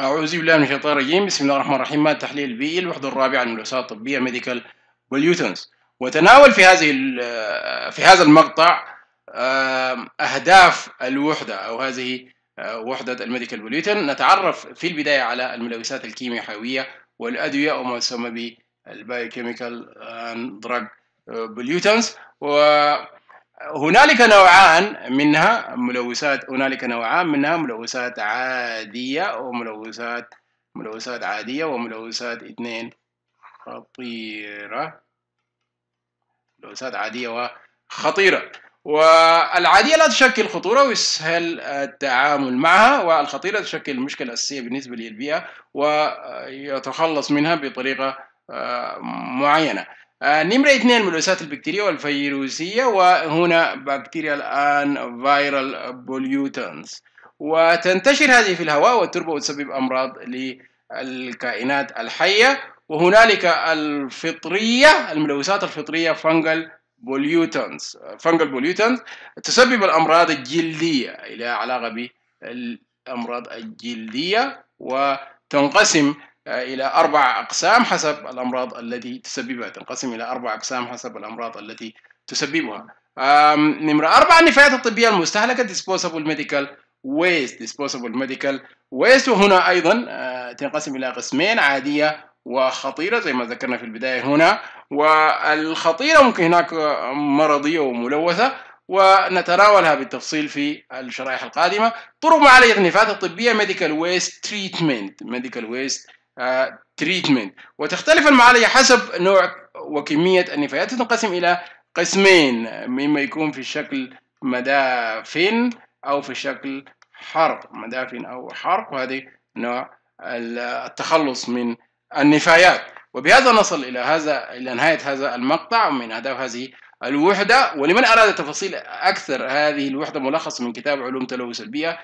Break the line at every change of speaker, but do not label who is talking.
أعوذ بالله من الشيطان الرجيم بسم الله الرحمن الرحيم مادة تحليل بي الوحدة الرابعة من الوساطة الطبية ميديكال واليوتنز وتناول في هذه في هذا المقطع أهداف الوحدة أو هذه آه، وحدة الميديكال واليوتن نتعرف في البداية على الملوثات الكيميائية الحيوية والأدوية وما يسمى بالبايوكيميكال دراج بوليوتنز و هنالك نوعان منها ملوثات هنالك نوعان منها ملوثات عادية وملوثات ملوثات عادية وملوثات اثنين خطيرة ملوثات عادية وخطيرة والعادية لا تشكل خطورة ويسهل التعامل معها والخطيرة تشكل مشكلة أساسية بالنسبة للبيئة ويتخلص منها بطريقة آه، معينة آه، نمرة اثنين الوسائط البكتيرية والفيروسية وهنا بكتيريا الآن فيرال بوليوتنز وتنتشر هذه في الهواء والتربة وتسبب أمراض للكائنات الحية وهنالك الفطرية الملوثات الفطرية فنجل بوليوتنز فنجل بوليوتنز تسبب الأمراض الجلدية لها علاقة بالأمراض الجلدية وتنقسم إلى أربع أقسام حسب الأمراض التي تسببها تنقسم إلى أربع أقسام حسب الأمراض التي تسببها نمرة أربعة النفايات الطبية المستهلكة disposable medical waste disposable medical waste وهنا أيضا آه، تنقسم إلى قسمين عادية وخطيرة زي ما ذكرنا في البداية هنا والخطيرة ممكن هناك مرضية وملوثة ونتناولها بالتفصيل في الشرائح القادمة طرق معالجة النفايات الطبية medical waste treatment medical waste تريتمنت وتختلف المعالجة حسب نوع وكمية النفايات تنقسم إلى قسمين مما يكون في شكل مدافن أو في شكل حرق مدافن أو حرق وهذه نوع التخلص من النفايات وبهذا نصل إلى هذا إلى نهاية هذا المقطع من أهداف هذه الوحدة ولمن أراد تفاصيل أكثر هذه الوحدة ملخص من كتاب علوم تلوث البيئة